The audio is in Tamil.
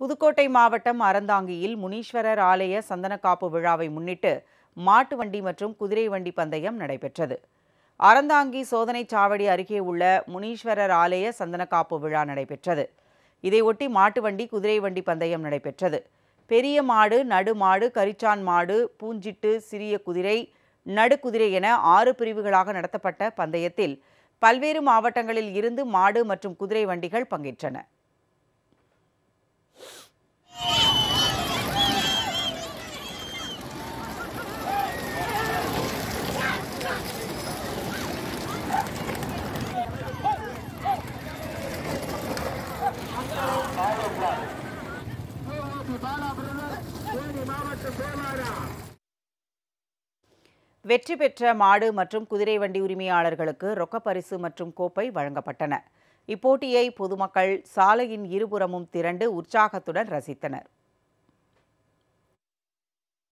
புதுக்கோட்டை மாவட்டம் அறந்தாங்கியில் முனீஸ்வரர் ஆலய சந்தனக்காப்பு விழாவை முன்னிட்டு மாட்டு வண்டி மற்றும் குதிரை வண்டி பந்தயம் நடைபெற்றது அறந்தாங்கி சோதனை சாவடி அருகே உள்ள முனீஸ்வரர் ஆலய சந்தனக்காப்பு விழா நடைபெற்றது இதையொட்டி மாட்டு வண்டி குதிரை வண்டி பந்தயம் நடைபெற்றது பெரிய மாடு நடு மாடு கரிச்சான் மாடு பூஞ்சிட்டு சிறிய குதிரை நடுக்குதிரை என ஆறு பிரிவுகளாக நடத்தப்பட்ட பந்தயத்தில் பல்வேறு மாவட்டங்களில் இருந்து மாடு மற்றும் குதிரை வண்டிகள் பங்கேற்றன வெற்றி பெற்ற மாடு மற்றும் குதிரை வண்டி உரிமையாளர்களுக்கு ரொக்க பரிசு மற்றும் கோப்பை வழங்கப்பட்டன இப்போட்டியை பொதுமக்கள் சாலையின் இருபுறமும் திரண்டு உற்சாகத்துடன் ரசித்தனர்